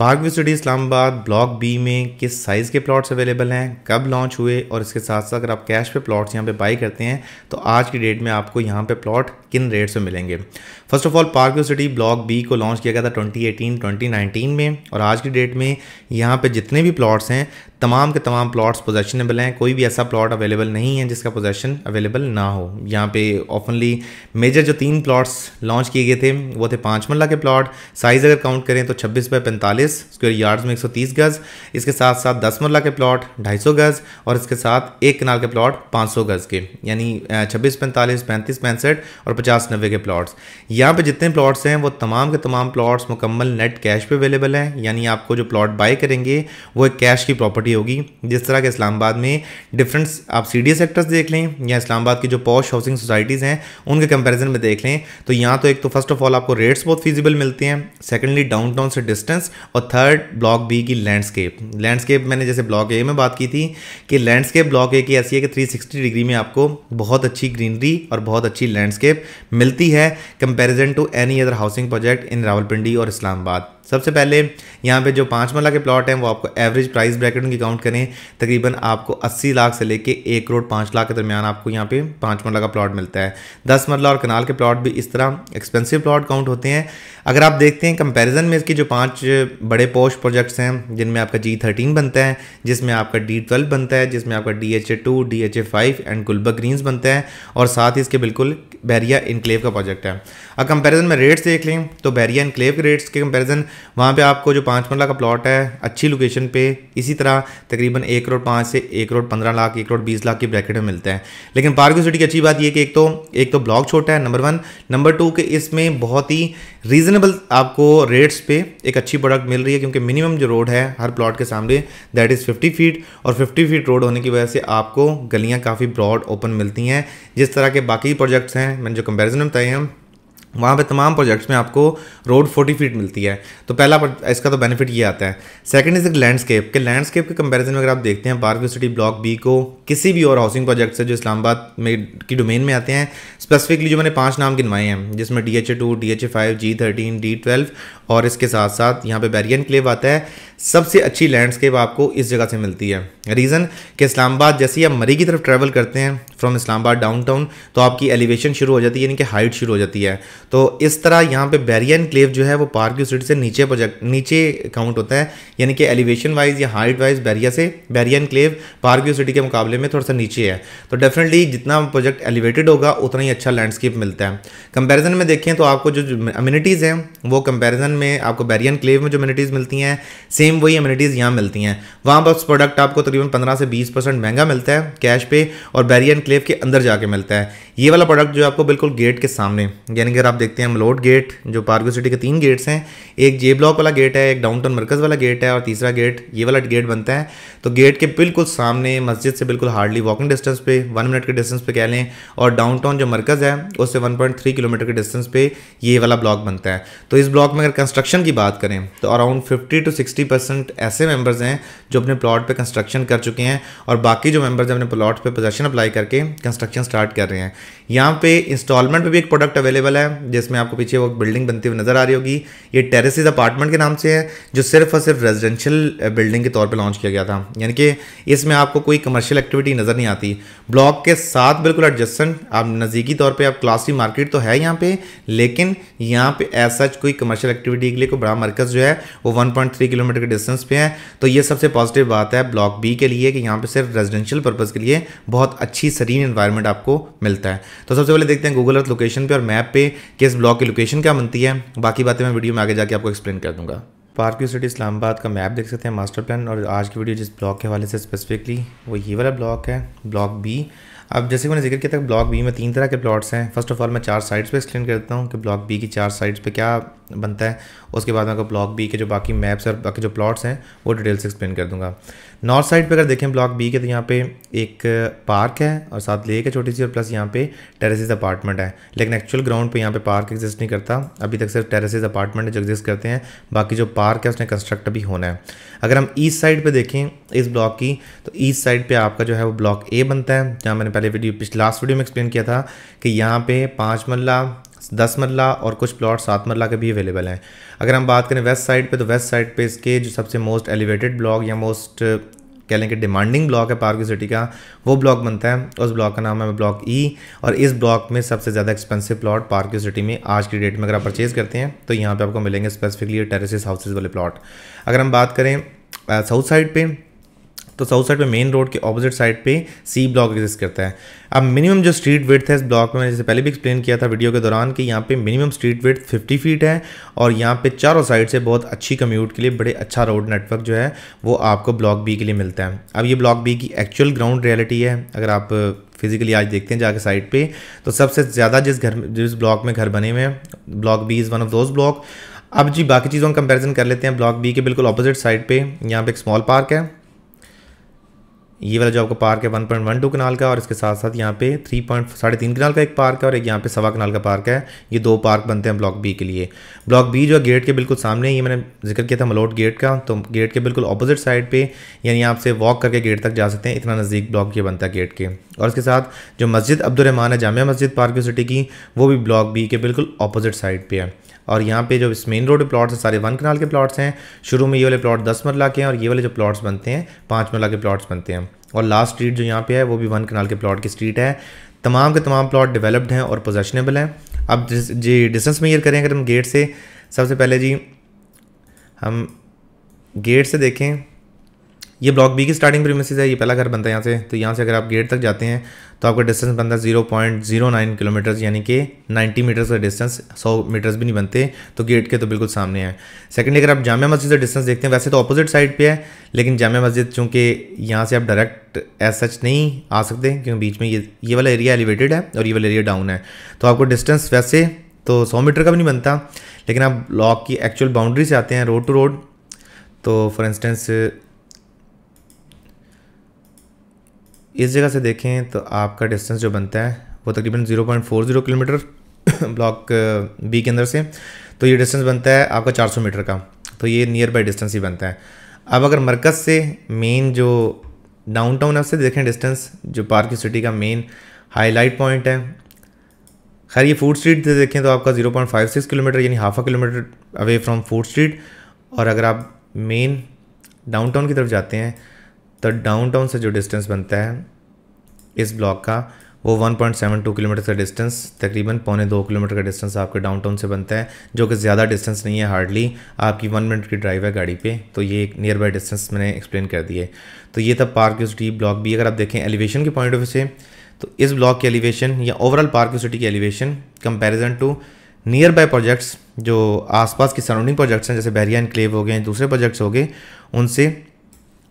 पार्कव्यू city Islamabad block B में किस size के प्लॉट्स अवेलेबल हैं कब लॉन्च हुए और इसके साथ साथ अगर आप कैश पे प्लॉट्स यहाँ पे बाई करते हैं तो आज की डेट में आपको यहाँ पे प्लॉट किन रेट्स में मिलेंगे first of all park city block B को लॉन्च किया गया था 2018 2019 में और आज की डेट में यहाँ पे जितने भी प्लॉट्स हैं तमाम के तमाम प्लॉट्स पोजेशनेबल हैं कोई भी ऐसा प्लॉट अवेलेबल नहीं है जिसका पोजेशन अवेलेबल ना हो यहाँ पे ऑफनली मेजर जो तीन प्लॉट्स लॉन्च किए गए थे वो थे पाँच मल्ला के प्लॉट साइज़ अगर काउंट करें तो छब्बीस बाई पैंतालीस स्क्वायर यार्ड्स में 130 गज़ इसके साथ साथ दस मल्ला के प्लॉट 250 गज़ और इसके साथ एक किनार के प्लॉट पाँच गज़ के यानी छब्बीस पैंतालीस पैंतीस पैंसठ और पचास नब्बे के प्लाट्स यहाँ पे जितने प्लॉट्स हैं वो तमाम के तमाम प्लॉट्स मुकम्मल नेट कैश पे अवेलेबल हैं यानी आपको जो प्लॉट बाय करेंगे वो एक कैश की प्रॉपर्टी होगी जिस तरह के इस्लामाबाद में डिफरेंस आप सी डी सेक्टर्स देख लें या इस्लामाबाद की जो पॉश हाउसिंग सोसाइटीज़ हैं उनके कंपेरिजन में देख लें तो यहाँ तो एक तो फर्स्ट ऑफ ऑल आपको रेट्स बहुत फीजिबल मिलते हैं सेकेंडली डाउन से डिस्टेंस और थर्ड ब्लॉक बी की लैंडस्केप लैंडस्केप मैंने जैसे ब्लॉक ए में बात की थी कि लैंडस्केप ब्लॉक ए की ऐसी है कि थ्री डिग्री में आपको बहुत अच्छी ग्रीनरी और बहुत अच्छी लैंडस्केप मिलती है comparison to any other housing project in Rawalpindi or Islamabad. सबसे पहले यहाँ पे जो पाँच मरला के प्लॉट हैं वो आपको एवरेज प्राइस ब्रैकेट उनकी काउंट करें तकरीबन आपको 80 लाख से लेके एक करोड़ पाँच लाख के दरमियान आपको यहाँ पे पाँच मरला का प्लॉट मिलता है दस मरला और कनाल के प्लॉट भी इस तरह एक्सपेंसिव प्लॉट काउंट होते हैं अगर आप देखते हैं कंपेरिजन में इसकी जो पाँच बड़े पोस्ट प्रोजेक्ट्स हैं जिनमें आपका जी थर्टीन बनता है जिसमें आपका डी ट्वेल्व बनता है जिसमें आपका D H A two D H A five and Gulberg Greens बनता है और साथ ही इसके बिल्कुल बैरिया इनक्लेव का प्रोजेक्ट है अब कंपेरिजन में रेट्स देख लें तो बैरिया इनक्लेव के रेट्स के कंपेरिजन वहाँ पे आपको जो पाँच मरला का प्लॉट है अच्छी लोकेशन पे इसी तरह तकरीबन एक करोड़ पाँच से एक करोड़ पंद्रह लाख एक करोड़ बीस लाख की ब्रैकेट में मिलता है लेकिन पार्क सिटी की अच्छी बात यह कि एक तो एक तो ब्लॉक छोटा है नंबर वन नंबर टू के इसमें बहुत ही रीज़नेबल आपको रेट्स पे एक अच्छी प्रोडक्ट मिल रही है क्योंकि मिनिमम जो रोड है हर प्लॉट के सामने दैट इज़ फिफ्टी फीट और फिफ्टी फीट रोड होने की वजह से आपको गलियाँ काफ़ी ब्रॉड ओपन मिलती हैं जिस तरह के बाकी प्रोजेक्ट्स हैं मैंने जो कंपेरिजन बताए हैं वहाँ पे तमाम प्रोजेक्ट्स में आपको रोड 40 फीट मिलती है तो पहला इसका तो बेनिफिट ये आता है सेकंड इज़ एक लैंडस्केप के लैंडस्केप के कंपैरिजन में अगर आप देखते हैं पार्क सिटी ब्लॉक बी को किसी भी और हाउसिंग प्रोजेक्ट से जो इस्लामाबाद में की डोमेन में आते हैं स्पेसिफिकली जो मैंने पांच नाम गिनवाए हैं जिसमें D H A two D H A five G thirteen D twelve और इसके साथ साथ यहाँ पर बैरियन क्लेव आता है सबसे अच्छी लैंडस्केप आपको इस जगह से मिलती है रीज़न कि इस्लामाबाद जैसे ही आप मरी की तरफ ट्रैवल करते हैं फ्रॉम इस्लामाबाद डाउन तो आपकी एलिवेशन शुरू हो जाती है यानी कि हाइट शुरू हो जाती है तो इस तरह यहाँ पे बैरियन क्लेव जो है वो पार्क की स्ट्रीट से नीचे प्रोजेक्ट नीचे काउंट होता है यानी कि एलिवेशन वाइज या हाइट वाइज बैरिया से बैरियन क्लेव पार्क की सिटी के मुकाबले में थोड़ा सा नीचे है तो डेफिनेटली जितना प्रोजेक्ट एलिवेटेड होगा उतना ही अच्छा लैंडस्केप मिलता है कंपेरिजन में देखें तो आपको जो अम्यूनिटीज़ हैं वो कंपेरिजन में आपको बैरियन क्लेव में जो अम्यूनिटीज़ मिलती हैं सेम वही अम्यूनिटीज़ यहाँ मिलती हैं वहाँ पर प्रोडक्ट आपको तकरीबन पंद्रह से बीस परसेंट महंगा मिलता है कैश पे और बैरियन क्लेव के अंदर जाके मिलता है ये वाला प्रोडक्ट जो आपको बिल्कुल गेट के सामने यानी कि अगर आप देखते हैं मलोट गेट जो पार्को सिटी के तीन गेट्स हैं एक जे ब्लॉक वाला गेट है एक डाउनटाउन मरकज़ वाला गेट है और तीसरा गेट ये वाला गेट बनता है तो गेट के बिल्कुल सामने मस्जिद से बिल्कुल हार्डली वॉकिंग डिस्टेंस पे वन मिनट के डिस्टेंस पे कह लें और डाउनटाउन जो मरकज़ है उससे वन पॉइंट थ्री किलोमीटर के डिस्टेंस पे ये वाला ब्लॉक बनता है तो इस ब्लॉक में अगर कंस्ट्रक्शन की बात करें तो around fifty two sixty percent ऐसे मेम्बर्स हैं जो अपने प्लाट पर कंस्ट्रक्शन कर चुके हैं और बाकी जो मेम्बर्स हैं अपने प्लाट पर पोजेशन अप्लाई करके कंस्ट्रक्शन स्टार्ट कर रहे हैं यहाँ पे इंस्टॉलमेंट पे भी एक प्रोडक्ट अवेलेबल है जिसमें आपको पीछे वो बिल्डिंग बनती हुई नज़र आ रही होगी ये टेरेसिस अपार्टमेंट के नाम से है जो सिर्फ और सिर्फ रेजिडेंशियल बिल्डिंग के तौर पर लॉन्च किया गया था यानी कि इसमें आपको कोई कमर्शियल एक्टिविटी नज़र नहीं आती ब्लॉक के साथ बिल्कुल एडजस्टेंट आप नज़दीकी तौर पर आप क्लासी मार्केट तो है यहाँ पे लेकिन यहाँ पे एज सच कोई कमर्शियल एक्टिविटी के लिए कोई बड़ा मरकज़ जो है वो वन किलोमीटर के डिस्टेंस पे है तो ये सबसे पॉजिटिव बात है ब्लॉक बी के लिए कि यहाँ पे सिर्फ रेजिडेंशियल पर्पज़ के लिए बहुत अच्छी सरीन इन्वायरमेंट आपको मिलता है सकता है तो सबसे पहले देखते हैं गूगल अर्थ लोकेशन पे और मैप पे किस ब्लॉक की लोकेशन क्या बनती है बाकी बातें मैं वीडियो में आगे जाकर आपको एक्सप्लेन कर दूंगा पार्क यू सिटी इस्लामाबाद का मैप देख सकते हैं मास्टर प्लान और आज की वीडियो जिस ब्लॉक के हवाले से स्पेसिफिकली वो ये वाला ब्लॉक है ब्लॉक बी अब जैसे मैंने जिक्र किया था ब्लॉक बी में तीन तरह के प्लॉट्स हैं फर्स्ट ऑफ ऑल मैं चार साइड्स पे एक्सप्लेन करता हूँ कि ब्लॉक बी की चार साइड्स पे क्या बनता है उसके बाद मैं आपको ब्लॉक बी के जो बाकी मैप्स और बाकी जो प्लॉट्स हैं वो डिटेल्स एक्सप्लेन कर दूँगा नॉर्थ साइड पे अगर देखें ब्लॉक बी के तो यहाँ पे एक पार्क है और साथ लेक है छोटी सी और प्लस यहाँ पे टेरेसेस अपार्टमेंट है लेकिन एक्चुअल ग्राउंड पे यहाँ पे पार्क एग्जिस्ट नहीं करता अभी तक सिर्फ टेरेसेस अपार्टमेंट जो एग्जिस्ट करते हैं बाकी जो पार्क है उसने कंस्ट्रक्ट भी होना है अगर हम ईस्ट साइड पर देखें इस ब्लॉक की तो ईस्ट साइड पर आपका जो है वो ब्लॉक ए बनता है जहाँ मैंने पहले वीडियो पिछले लास्ट वीडियो में एक्सप्लेन किया था कि यहाँ पर पाँच मल्ला दस मरला और कुछ प्लॉट सात मरला के भी अवेलेबल हैं अगर हम बात करें वेस्ट साइड पे तो वेस्ट साइड पे इसके जो सबसे मोस्ट एलिवेटेड ब्लॉक या मोस्ट कह लें कि डिमांडिंग ब्लॉक है पार्क सिटी का वो ब्लॉक बनता है उस ब्लॉक का नाम है ब्लॉक ई e और इस ब्लॉक में सबसे ज़्यादा एक्सपेंसिव प्लॉट पार्क सिटी में आज की डेट में अगर आप परचेज़ करते हैं तो यहाँ पर आपको मिलेंगे स्पेसिफिकली टेरेसिस हाउसेज़ वाले प्लॉट अगर हम बात करें साउथ साइड पर तो साउथ साइड पे मेन रोड के ऑपोजिट साइड पे सी ब्लॉक एग्जिस्ट करता है अब मिनिमम जो स्ट्रीट वेथ है इस ब्लॉक में जैसे पहले भी एक्सप्लेन किया था वीडियो के दौरान कि यहाँ पे मिनिमम स्ट्रीट वेथ 50 फीट है और यहाँ पे चारों साइड से बहुत अच्छी कम्यूट के लिए बड़े अच्छा रोड नेटवर्क जो है वो आपको ब्लॉक बी के लिए मिलता है अब ये ब्लॉक बी की एक्चुअल ग्राउंड रियलिटी है अगर आप फिजिकली आज देखते हैं जाके साइड पे तो सबसे ज़्यादा जिस घर जिस ब्लॉक में घर बने हुए हैं block B is one of those block अब जी बाकी चीज़ों का कंपैरिजन कर लेते हैं ब्लॉक बी के बिल्कुल अपोजिट साइड पे यहाँ पे एक स्मॉल पार्क है ये वाला जो आपका पार्क है one point one two kanal का और इसके साथ साथ यहाँ पे थ्री पॉइंट साढ़े तीन कनाल का एक पार्क है और एक यहाँ पे सवा कनाल का पार्क है ये दो पार्क बनते हैं ब्लॉक बी के लिए ब्लॉक बी जो है गेट के बिल्कुल सामने ये मैंने जिक्र किया था मलोट गेट का तो गेट के बिल्कुल अपोजिट साइड पर यानी आपसे वॉक करके गेट तक जा सकते हैं इतना नज़दीक ब्लॉक ये बनता है गेट के और इसके साथ जो मस्जिद अब्दुलरहमान है जामिया मस्जिद पार्क सिटी की वो भी ब्लॉक बी के बिल्कुल अपोजिट साइड पर है और यहाँ पे जो इस मेन रोड प्लॉट्स हैं सारे वन कनाल के प्लॉट्स हैं शुरू में ये वाले प्लॉट दस मरला के हैं और ये वाले जो प्लॉट्स बनते हैं पाँच मरला के प्लॉट्स बनते हैं और लास्ट स्ट्रीट जो यहाँ पे है वो भी वन कनाल के प्लॉट की स्ट्रीट है तमाम के तमाम प्लॉट डेवलप्ड हैं और पोजेशनेबल हैं अब जी डिस्टेंस मेयर करें अगर हम गेट से सबसे पहले जी हम गेट से देखें ये ब्लॉक बी की स्टार्टिंग प्रीमिस है ये पहला घर बनता है यहाँ से तो यहाँ से अगर आप गेट तक जाते हैं तो आपका डिस्टेंस बनता है zero point zero nine kilometres यानी कि नाइन्टी मीटर्स का डिस्टेंस सौ मीटर्स भी नहीं बनते तो गेट के तो बिल्कुल सामने है सेकंड अगर आप जामिया मस्जिद से डिस्टेंस देखते हैं वैसे तो अपोजिट साइड पर है लेकिन जामिया मस्जिद चूँकि यहाँ से आप डायरेक्ट एज सच नहीं आ सकते क्योंकि बीच में ये ये वाला एरिया एलिवेटेड है और ये वाला एरिया डाउन है तो आपको डिस्टेंस वैसे तो सौ मीटर का भी नहीं बनता लेकिन आप ब्लॉक की एक्चुअल बाउंड्री से आते हैं रोड टू रोड तो फॉर इंस्टेंस इस जगह से देखें तो आपका डिस्टेंस जो बनता है वो तकरीबन 0.40 किलोमीटर ब्लॉक बी के अंदर से तो ये डिस्टेंस बनता है आपका 400 मीटर का तो ये नियर बाई डिस्टेंस ही बनता है अब अगर मरकज़ से मेन जो डाउन टाउन है उससे देखें डिस्टेंस जो पार्क सिटी का मेन हाईलाइट पॉइंट है खैर ये फूड स्ट्रीट से देखें तो आपका 0.56 किलोमीटर यानी half a kilometre away from food street और अगर आप मेन डाउनटाउन की तरफ जाते हैं तो डाउनटाउन से जो डिस्टेंस बनता है इस ब्लॉक का वो 1.72 किलोमीटर का डिस्टेंस तकरीबन पौने दो किलोमीटर का डिस्टेंस आपके डाउनटाउन से बनता है जो कि ज़्यादा डिस्टेंस नहीं है हार्डली आपकी वन मिनट की ड्राइव है गाड़ी पे तो ये एक नियर बाई डिस्टेंस मैंने एक्सप्लेन कर दिए तो ये था पार्क सिटी ब्लॉक भी अगर आप देखें एलिवेशन के पॉइंट ऑफ व्यू से तो इस ब्लॉक की एलिवेशन या ओवरऑल पार्क सिटी की elevation comparison to near by projects जो आसपास के सराउंडिंग प्रोजेक्ट्स हैं जैसे बहरिया इनक्लेव हो गए दूसरे प्रोजेक्ट्स हो गए उनसे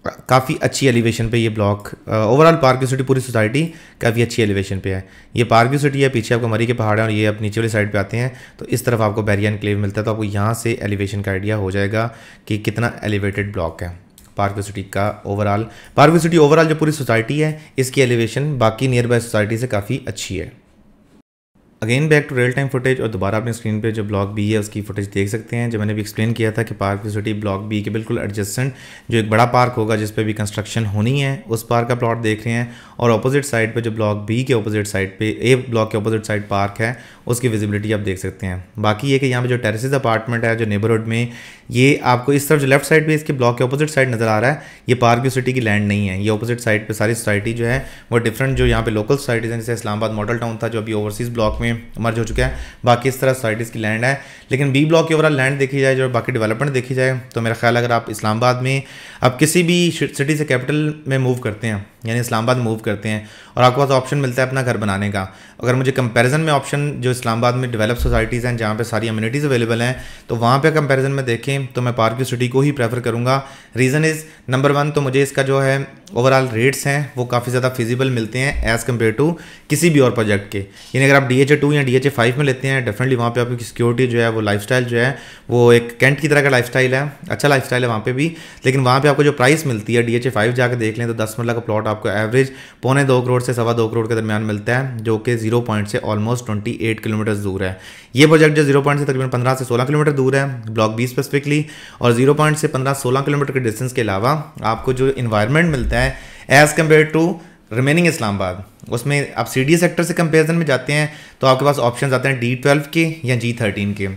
काफ़ी अच्छी एलिवेशन पे ये ब्लॉक ओवरऑल पार्क सिटी पूरी सोसाइटी काफ़ी अच्छी एलिवेशन पे है ये पार्क सिटी है पीछे आपको मरी के पहाड़ हैं और ये आप नीचे वाली साइड पे आते हैं तो इस तरफ आपको बैरियन क्लेव मिलता है तो आपको यहाँ से एलिवेशन का आइडिया हो जाएगा कि कितना एलिवेटेड ब्लॉक है पार्क सिटी का ओवरऑल पार्क सिटी ओवरऑल जो पूरी सोसाइटी है इसकी एलिवेशन बाकी नियर बाय सोसाइटी से काफ़ी अच्छी है again back to real time footage और दोबारा अपने स्क्रीन पे जो ब्लॉक बी है उसकी फुटेज देख सकते हैं जो मैंने भी एक्सप्लेन किया था कि पार्क सिटी ब्लॉक बी के बिल्कुल एडजस्टेंट जो एक बड़ा पार्क होगा जिस पे भी कंस्ट्रक्शन होनी है उस पार्क का प्लॉट देख रहे हैं और अपोजिट साइड पे जो ब्लॉक बी के अपोजिट साइड पे ए ब्लॉक के अपोजिट साइड पार्क है उसकी विजिबिलिटी आप देख सकते हैं बाकी ये कि यहाँ पर जो टेरिसज अपार्टमेंट है जो नेबरहुड में ये आपको इस तरफ जो लेफ्ट साइड पर इसके ब्लॉक के अपोजिट साइड नज़र आ रहा है ये पार्क व्यू सिटी की लैंड नहीं है ये अपोजिट साइड पर सारी सोसाइटी जो है वो डिफरेंट जो यहाँ पे लोकल सोसाइटीज़ हैं जैसे इस्लाबाद मॉडल टाउन था जो अभी ओवरसीज़ ब्लॉक में में मर्ज हो चुका है बाकी इस तरह सोसाइटीज़ की लैंड है लेकिन बी ब्लॉक की ओवरऑल लैंड देखी जाए जो बाकी डेवलपमेंट देखी जाए तो मेरा ख्याल अगर आप इस्लामाबाद में आप किसी भी सिटी से कैपिटल में मूव करते हैं यानी इस्लामाबाद मूव करते हैं और आपके पास ऑप्शन मिलता है अपना घर बनाने का अगर मुझे कंपैरिजन में ऑप्शन जो इस्लामाबाद में डेवलप सोसाइटीज़ हैं जहाँ पे सारी अम्यूनिटीज़ अवेलेबल हैं तो वहाँ पे कंपैरिजन में देखें तो मैं पार्क सिटी को ही प्रेफर करूँगा रीज़न इज़ नंबर वन तो मुझे इसका जो है ओवरऑल रेट्स हैं वो काफ़ी ज़्यादा फिजिबल मिलते हैं एज़ कम्पेयर टू किसी भी और प्रोजेक्ट के यानी अगर आप डी एच ए टू या डी एच ए फाइव में लेते हैं डेफिनेटली वहाँ पर आपकी सिक्योरिटी जो है वो लाइफ जो है वो एक कैंट की तरह का लाइफ है अच्छा लाइफ है वहाँ पर भी लेकिन वहाँ पर आपको जो प्राइस मिलती है डी एच ए फाइव जाकर देख लें तो दस मरला का प्लॉट आपको एवरेज पौने दो करोड़ से सवा दो करोड़ के दरमियान मिलता है जो कि जीरो पॉइंट से ऑलमोस्ट ट्वेंटी एट किलोमीटर दूर है ये प्रोजेक्ट जो जीरो पॉइंट से तकरीबन पंद्रह से सोलह किलोमीटर दूर है ब्लॉक बी स्पेसिफिकली और जीरो पॉइंट से पंद्रह सोलह किलोमीटर के डिस्टेंस के अलावा आपको जो इन्वायरमेंट मिलता है as compare to remaining Islamabad उसमें आप सी डी सेक्टर से कंपेरिजन में जाते हैं तो आपके पास ऑप्शन आते हैं डी ट्वेल्व के या जी थर्टीन के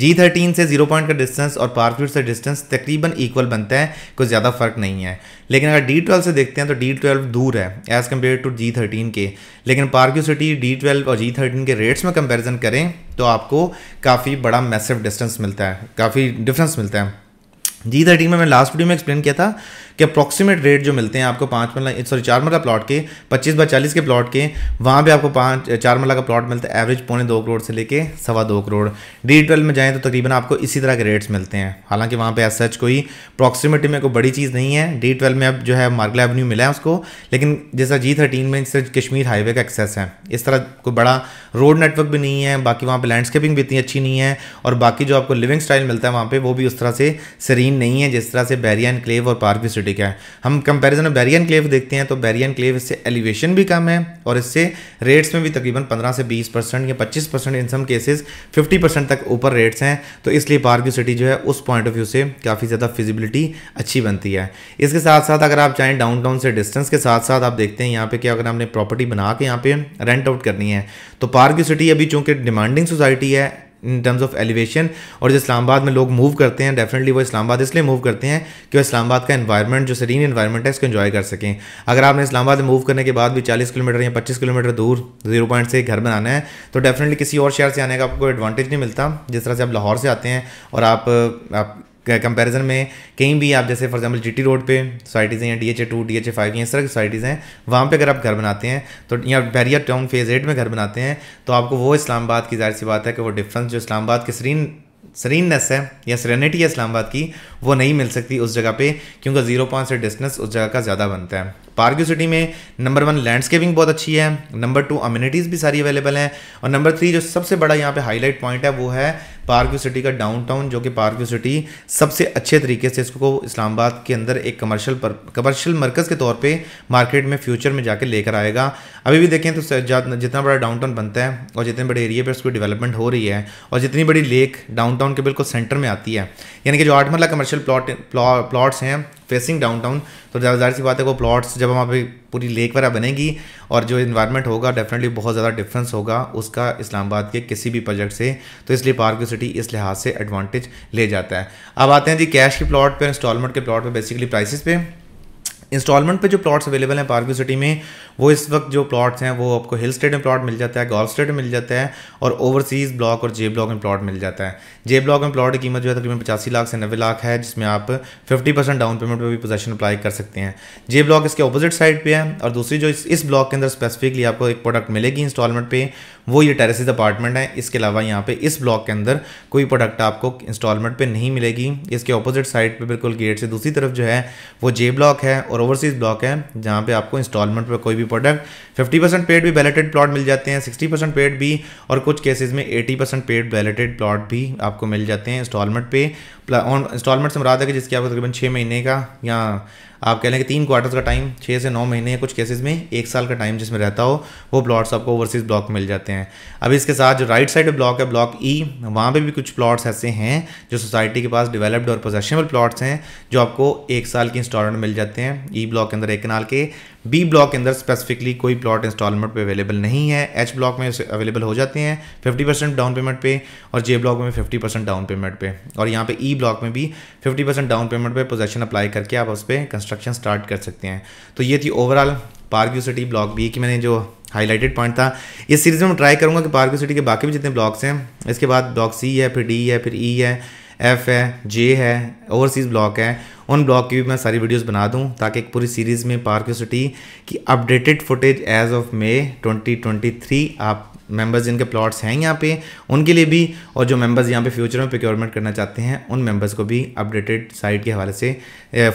जी थर्टीन से जीरो पॉइंट का डिस्टेंस और पारफ्यूट से डिस्टेंस तकरीबन इक्वल बनते हैं कुछ ज़्यादा फ़र्क नहीं है लेकिन अगर डी ट्वेल्व से देखते हैं तो डी ट्वेल्व दूर है as compare to G thirteen के लेकिन पार्क्यूसिटी सिटी डी ट्वेल्व और जी थर्टीन के रेट्स में कंपेरिजन करें तो आपको काफ़ी बड़ा मैसिव डिस्टेंस मिलता है काफ़ी डिफरेंस मिलता है जी थर्टीन में मैं लास्ट वीडियो में एक्सप्लेन किया था कि अप्रॉक्सीमेट रेट जो मिलते हैं आपको पाँच मरला सॉरी चार मरला प्लाट के पच्चीस बाई चालीस के प्लाट के वहाँ पर आपको पाँच चार मरला का प्लाट मिलता है एवरेज पौने दो करोड़ से लेके सवा दो करोड़ डी ट्वेल्व में जाएँ तो तकरीबन आपको इसी तरह के रेट्स मिलते हैं हालांकि वहाँ पर सच कोई अप्रॉक्सीमेट में कोई बड़ी चीज़ नहीं है डी ट्वेल्व में अब जो है मार्गला एवन्यू मिला है उसको लेकिन जैसा जी थर्टीन में सिर्फ कश्मीर हाईवे का एक्सेस है इस तरह कोई बड़ा रोड नेटवर्क भी नहीं है बाकी वहाँ पर लैंडस्केपिंग भी इतनी अच्छी नहीं है और बाकी जो आपको लिविंग स्टाइल मिलता है वहाँ पर वो भी उस तरह से सरीन नहीं है जिस तरह से बैरिया क्लेव और पार्क सिटी क्या है हम कंपैरिजन में बैरियन क्लेव देखते हैं तो बैरियन क्लेव इससे एलिवेशन भी कम है और इससे रेट्स में भी तकरीबन पंद्रह से बीस परसेंट या 25 percent in some cases 50 percent तक ऊपर रेट्स हैं तो इसलिए पार्क सिटी जो है उस पॉइंट ऑफ व्यू से काफ़ी ज़्यादा फिजिबिलिटी अच्छी बनती है इसके साथ साथ अगर आप चाहें डाउन टाउन से डिस्टेंस के साथ साथ आप देखते हैं यहाँ पर क्या अगर हमने प्रॉपर्टी बना के यहाँ पर रेंट आउट करनी है तो पार्क सिटी अभी चूँकि डिमांडिंग सोसाइटी है इन टर्म्स ऑफ एलिवेशन और जो इस्लामाबाद में लोग मूव करते हैं डेफिनेटली वो इस्लामाबाद इसलिए मूव करते हैं कि वो इस्लामाबाद का इन्वायरमेंट जो सरीन इन्वायरमेंट है इसको इन्जॉय कर सकें अगर आपने इस्लामाबाद में मूव करने के बाद भी चालीस किलोमीटर या पच्चीस किलोमीटर दूर जीरो पॉइंट से घर बनाना है तो डेफिनेटली किसी और शहर से आने का आपको एडवांटेज नहीं मिलता जिस तरह से आप लाहौर से आते हैं और आप, आप कंपैरिजन में कहीं भी आप जैसे फॉर एग्जांपल जीटी रोड पे सोसाइटीज़ हैं D H A two D H A five इस तरह की सोसाइटीज़ हैं वहाँ पे अगर आप घर बनाते हैं तो या बैरियर टाउन फेज़ एट में घर बनाते हैं तो आपको वो इस्लामाबाद की जाहिर सी बात है कि वो डिफरेंस जो इस्लामाबाद के सरीन सरीननेस है या सरेनिटी है इस्लामाबाद की वो नहीं मिल सकती उस जगह पे क्योंकि जीरो पॉइंट से डिस्टेंस उस जगह का ज़्यादा बनता है पार्क्यू सिटी में नंबर वन लैंडस्केपिंग बहुत अच्छी है नंबर टू अम्यूनिटीज़ भी सारी अवेलेबल हैं और नंबर थ्री जो सबसे बड़ा यहाँ पे हाईलाइट पॉइंट है वो है पार्क व्यू सिटी का डाउनटाउन जो कि पार्क व्यू सिटी सबसे अच्छे तरीके से इसको इस्लामाबाद के अंदर एक कमर्शियल पर कमर्शियल मरकज़ के तौर पे मार्केट में फ्यूचर में जाके लेकर आएगा अभी भी देखें तो जितना बड़ा डाउनटाउन बनता है और जितने बड़े एरिया पर उसकी डेवलपमेंट हो रही है और जितनी बड़ी लेक डाउनटाउन के बिल्कुल सेंटर में आती है यानी कि जो आठ मरला कमर्शियल प्लॉट प्लॉट्स हैं फेसिंग डाउन टाउन तो ज़्यादा सी बात है वो प्लॉट्स जब वहाँ पे पूरी लेक वगैरह बनेगी और जो इन्वायरमेंट होगा डेफिनेटली बहुत ज़्यादा डिफरेंस होगा उसका इस्लामाबाद के किसी भी प्रोजेक्ट से तो इसलिए पार्क सिटी इस लिहाज से एडवांटेज ले जाता है अब आते हैं जी कैश के प्लॉट पर इंस्टॉलमेंट के प्लॉट पर बेसिकली प्राइसिस पे इंस्टॉलमेंट पे जो प्लॉट्स अवेलेबल हैं पार्कव्यू सिटी में वो इस वक्त जो प्लॉट्स हैं वो आपको हिल स्टेट में प्लॉट मिल जाता है गॉल्फ स्टेट में मिल जाता है और ओवरसीज़ ब्लॉक और जे ब्लॉक में प्लॉट मिल जाता है जे ब्लॉक में प्लॉट की कीमत जो है तकरीबन पचासी लाख से नब्बे लाख है जिसमें आप फिफ्टी परसेंट डाउन पेमेंट पर भी पोजेशन अप्लाई कर सकते हैं जे ब्लॉक इसके अपोजिट साइड पर है और दूसरी जो इस, ब्लॉक के अंदर स्पेसिफिकली आपको एक प्रोडक्ट मिलेगी इंस्टॉलमेंट पर वो ये टेरेसिस अपार्टमेंट है इसके अलावा यहाँ पे इस ब्लॉक के अंदर कोई प्रोडक्ट आपको इंस्टॉलमेंट पर नहीं मिलेगी इसके अपोजिट साइड पर बिल्कुल गेट से दूसरी तरफ जो है वो जे ब्लॉक है और और ओवरसीज ब्लॉक है जहाँ पे आपको इंस्टॉलमेंट पर कोई भी प्रोडक्ट 50 परसेंट पेड भी बैलेटेड प्लॉट मिल जाते हैं 60 परसेंट पेड भी और कुछ केसेस में 80 परसेंट पेड बैलेटेड प्लॉट भी आपको मिल जाते हैं इंस्टॉलमेंट पे इंस्टॉलमेंट से मराद है कि जिसकी आपको तकरीबन छः महीने का या आप कह लें कि तीन क्वार्टर्स का टाइम छः से नौ महीने कुछ केसेस में एक साल का टाइम जिसमें रहता हो वो प्लॉट्स आपको ओवरसीज़ ब्लॉक मिल जाते हैं अब इसके साथ जो राइट साइड ब्लॉक है ब्लॉक ई e, वहाँ पर भी कुछ प्लॉट्स ऐसे हैं जो सोसाइटी के पास डिवेलप्ड और पोजेशनबल प्लॉट्स हैं जो आपको एक साल की इंस्टॉलमेंट मिल जाते हैं ई e ब्लॉक के अंदर एक कनाल के बी ब्लॉक के अंदर स्पेसिफिकली कोई प्लॉट इंस्टॉलमेंट पे अवेलेबल नहीं है एच ब्लॉक में अवेलेबल हो जाते हैं 50% डाउन पेमेंट पे और जे ब्लॉक में 50% डाउन पेमेंट पे और यहाँ पे ई e ब्लॉक में भी 50% डाउन पेमेंट पे पोजेशन अप्लाई करके आप उस पर कंस्ट्रक्शन स्टार्ट कर सकते हैं तो ये थी overall park view city block B की मैंने जो हाईलाइटेड पॉइंट था इस सीरीज़ में मैं ट्राई करूँगा कि पार्क्यू सिटी के बाकी भी जितने ब्लॉक्स हैं इसके बाद ब्लॉक सी है फिर डी है फिर ई e है एफ है जे है ओवरसीज़ ब्लॉक है उन ब्लॉग की भी मैं सारी वीडियोस बना दूं ताकि एक पूरी सीरीज़ में पार्क सिटी की updated footage as of May 2023 आप मेंबर्स जिनके प्लॉट्स हैं यहाँ पे उनके लिए भी और जो मेंबर्स यहाँ पे फ्यूचर में प्रिक्योरमेंट करना चाहते हैं उन मेंबर्स को भी अपडेटेड साइट के हवाले से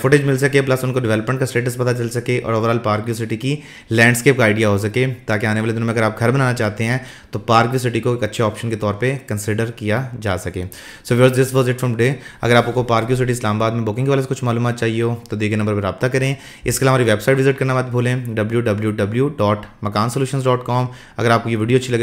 फुटेज मिल सके प्लस उनको डेवलपमेंट का स्टेटस पता चल सके और ओवरऑल पार्क की सिटी की लैंडस्केप का आइडिया हो सके ताकि आने वाले दिनों में अगर आप घर बनाना चाहते हैं तो पार्क की सिटी को एक अच्छे ऑप्शन के तौर पर कंसिडर किया जा सके so viewers this was it from there अगर आपको पार्क की सिटी इस्लामाबाद में बुकिंग के वाले कुछ मालूम चाहिए हो तो दिए गए नंबर पर रब्ता करें इसके अलावा हमारी वेबसाइट विजिट करना मत भूलें डब्ल्यू अगर आपको ये वीडियो अच्छी लगे